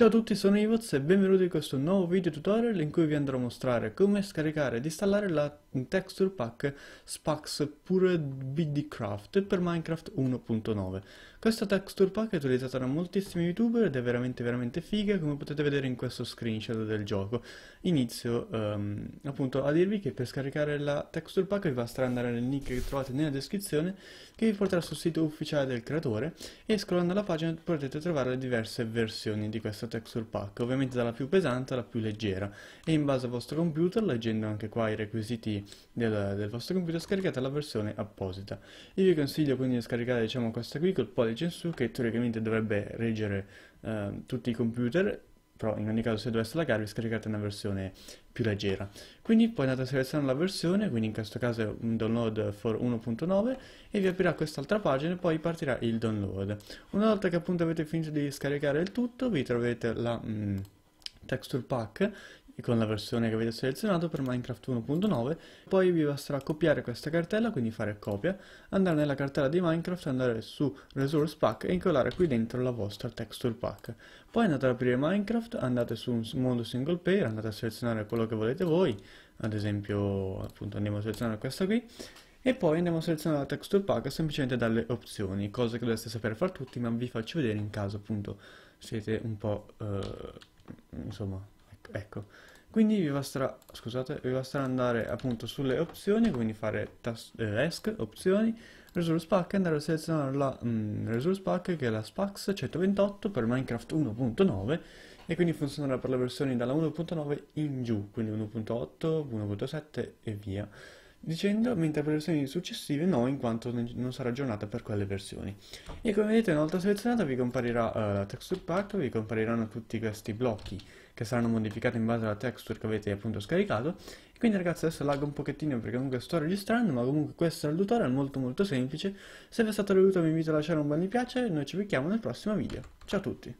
Ciao a tutti sono Ivoz e benvenuti in questo nuovo video tutorial in cui vi andrò a mostrare come scaricare ed installare la texture pack Spax Pure BD Craft per Minecraft 1.9 Questa texture pack è utilizzata da moltissimi youtuber ed è veramente veramente figa come potete vedere in questo screenshot del gioco Inizio um, appunto a dirvi che per scaricare la texture pack vi basterà andare nel link che trovate nella descrizione che vi porterà sul sito ufficiale del creatore e scrollando la pagina potrete trovare le diverse versioni di questa texture pack, ovviamente dalla più pesante alla più leggera e in base al vostro computer, leggendo anche qua i requisiti del, del vostro computer, scaricate la versione apposita. Io vi consiglio quindi di scaricare diciamo questa qui col pollice in su che teoricamente dovrebbe reggere eh, tutti i computer però in ogni caso se dovesse lagare vi scaricate una versione più leggera. Quindi poi andate a selezionare la versione, quindi in questo caso è un download for 1.9 e vi aprirà quest'altra pagina e poi partirà il download. Una volta che appunto avete finito di scaricare il tutto vi troverete la... Mm, texture pack e con la versione che avete selezionato per Minecraft 1.9, poi vi basterà copiare questa cartella, quindi fare copia, andare nella cartella di Minecraft, andare su Resource Pack e incollare qui dentro la vostra Texture Pack. Poi andate ad aprire Minecraft, andate su un modo single player, andate a selezionare quello che volete voi, ad esempio appunto andiamo a selezionare questa qui, e poi andiamo a selezionare la texture pack semplicemente dalle opzioni, cosa che dovreste sapere far tutti, ma vi faccio vedere in caso appunto siete un po' eh, insomma Ecco, ecco quindi vi basterà, scusate, vi basterà andare appunto sulle opzioni, quindi fare task eh, opzioni, resource pack e andare a selezionare la mm, resource pack che è la SPAX 128 per Minecraft 1.9 e quindi funzionerà per le versioni dalla 1.9 in giù, quindi 1.8, 1.7 e via dicendo mentre per le versioni successive no in quanto non sarà aggiornata per quelle versioni e come vedete una volta selezionata vi comparirà uh, la texture pack vi compariranno tutti questi blocchi che saranno modificati in base alla texture che avete appunto scaricato quindi ragazzi adesso lagga un pochettino perché comunque sto registrando ma comunque questo era il tutorial molto molto semplice se vi è stato aiuto vi invito a lasciare un bel mi piace e noi ci becchiamo nel prossimo video ciao a tutti